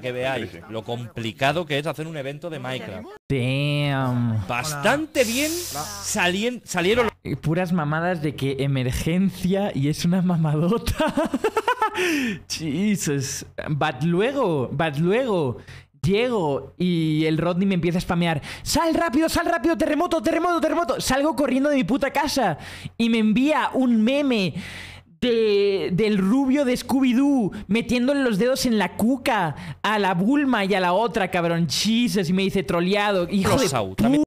que veáis lo complicado que es hacer un evento de Minecraft. Damn. Bastante bien salieron Puras mamadas de que emergencia y es una mamadota. Jesus. But luego, but luego. Llego y el Rodney me empieza a spamear. ¡Sal rápido, sal rápido! ¡Terremoto, terremoto, terremoto! Salgo corriendo de mi puta casa y me envía un meme de, del rubio de Scooby-Doo metiéndole los dedos en la cuca a la Bulma y a la otra, cabrón. y me dice troleado. Hijo de